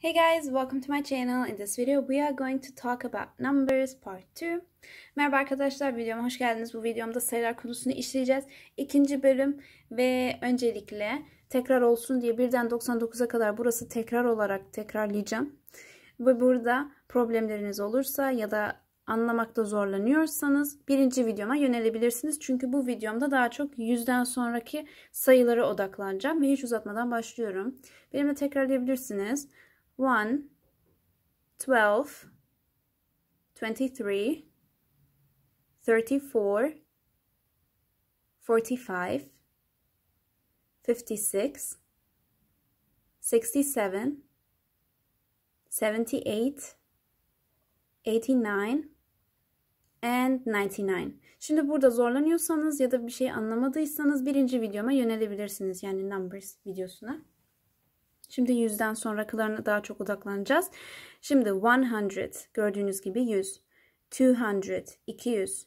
Hey guys, welcome to my channel. In this video we are going to talk about numbers part 2. Merhaba arkadaşlar, videoma hoş geldiniz. Bu videomda sayılar konusunu işleyeceğiz. İkinci bölüm ve öncelikle tekrar olsun diye birden 99'a kadar burası tekrar olarak tekrarlayacağım. Ve burada problemleriniz olursa ya da anlamakta zorlanıyorsanız birinci videoma yönelebilirsiniz. Çünkü bu videomda daha çok yüzden sonraki sayılara odaklanacağım ve hiç uzatmadan başlıyorum. Benimle tekrarlayabilirsiniz. 1, 12, 23, 34, 45, 56, 67, 78, 89 and 99. Şimdi burada zorlanıyorsanız ya da bir şey anlamadıysanız birinci videoma yönelebilirsiniz. Yani numbers videosuna. Şimdi 100'den sonrakilerine daha çok odaklanacağız. Şimdi 100 gördüğünüz gibi 100. 200 200.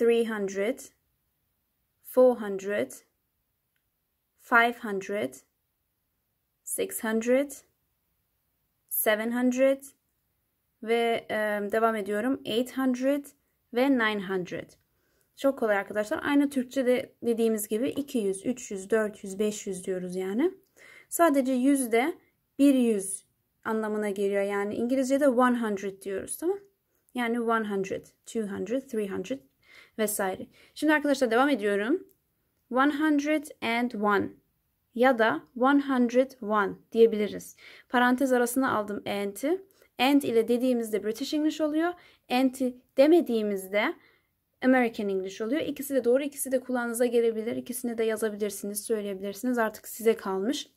300 400 500 600 700 ve e, devam ediyorum 800 ve 900. Çok kolay arkadaşlar. Aynı Türkçe'de dediğimiz gibi 200, 300, 400, 500 diyoruz yani. Sadece yüzde bir yüz anlamına geliyor. Yani İngilizce'de 100 diyoruz tamam Yani 100, 200, 300 vesaire. Şimdi arkadaşlar devam ediyorum. 101 ya da 101 diyebiliriz. Parantez arasına aldım and'i. And ile dediğimizde British English oluyor. And'i demediğimizde American English oluyor. İkisi de doğru, ikisi de kulağınıza gelebilir. İkisini de yazabilirsiniz, söyleyebilirsiniz. Artık size kalmış.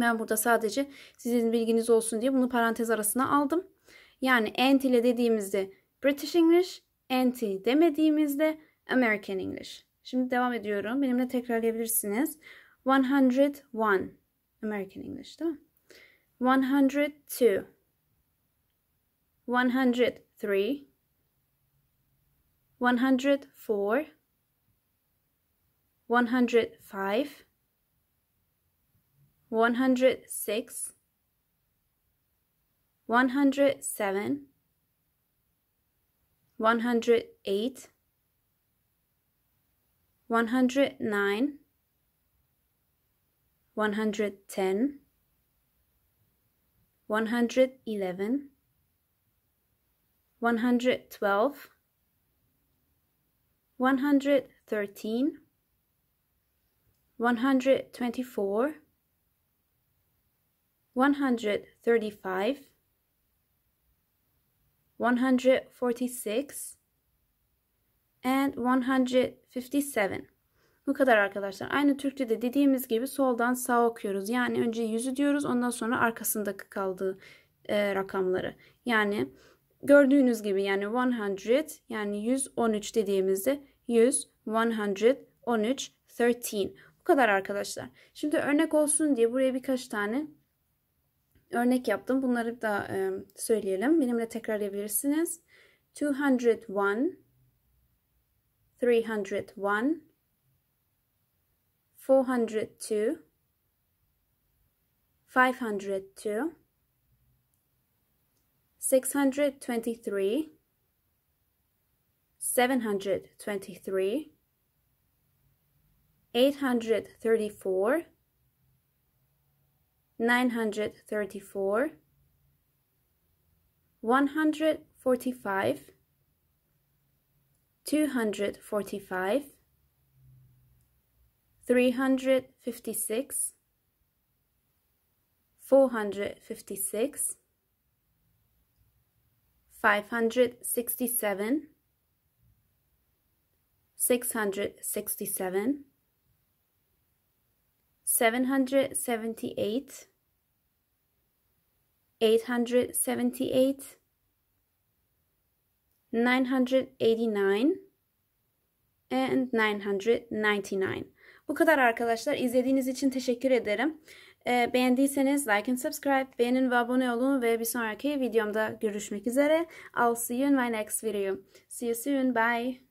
Ben burada sadece sizin bilginiz olsun diye bunu parantez arasına aldım. Yani "anti" ile dediğimizde British English, anti demediğimizde American English. Şimdi devam ediyorum. Benimle tekrarlayabilirsiniz. 101 American English değil mi? 102 103 104 105 106, 107, 108, 109, 110, 111, 112, 113, 124, 135 146 and 157 bu kadar arkadaşlar. Aynı Türkçe'de dediğimiz gibi soldan sağa okuyoruz. Yani önce yüzü diyoruz ondan sonra arkasındaki kaldığı e, rakamları. Yani gördüğünüz gibi yani 100 yani 113 dediğimizde 100, 113, 13. Bu kadar arkadaşlar. Şimdi örnek olsun diye buraya birkaç tane örnek yaptım. Bunları bir daha e, söyleyelim. Benimle tekrarlayabilirsiniz. 201 301 402 502 623 723 834 934, 145, 245, 356, 456, 567, 667, 778 878 989 and 999. Bu kadar arkadaşlar. İzlediğiniz için teşekkür ederim. Ee, beğendiyseniz like and subscribe, beğenin ve abone olun ve bir sonraki videomda görüşmek üzere. I'll see you in my next video. See you soon. Bye.